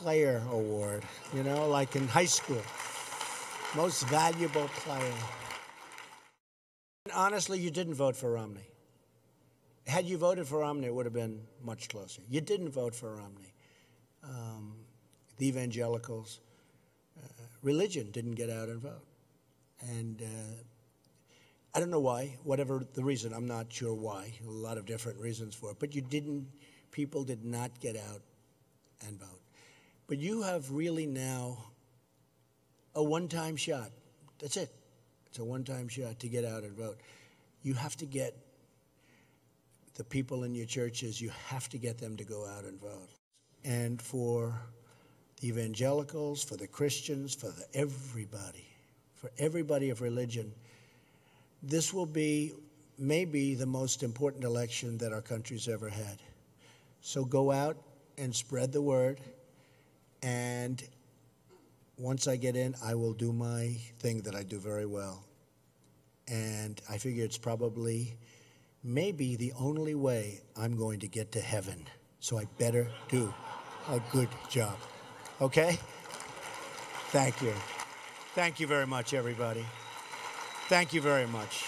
player award, you know, like in high school. Most valuable player. And honestly, you didn't vote for Romney. Had you voted for Romney, it would have been much closer. You didn't vote for Romney. Um, the evangelicals, uh, religion didn't get out and vote. And uh, I don't know why, whatever the reason, I'm not sure why, a lot of different reasons for it, but you didn't, people did not get out and vote. But you have really now a one time shot. That's it. It's a one time shot to get out and vote. You have to get the people in your churches, you have to get them to go out and vote. And for the evangelicals, for the Christians, for the everybody, for everybody of religion, this will be maybe the most important election that our country's ever had. So go out and spread the word. And once I get in, I will do my thing that I do very well. And I figure it's probably, maybe the only way I'm going to get to heaven. So I better do a good job. Okay? Thank you. Thank you very much, everybody. Thank you very much.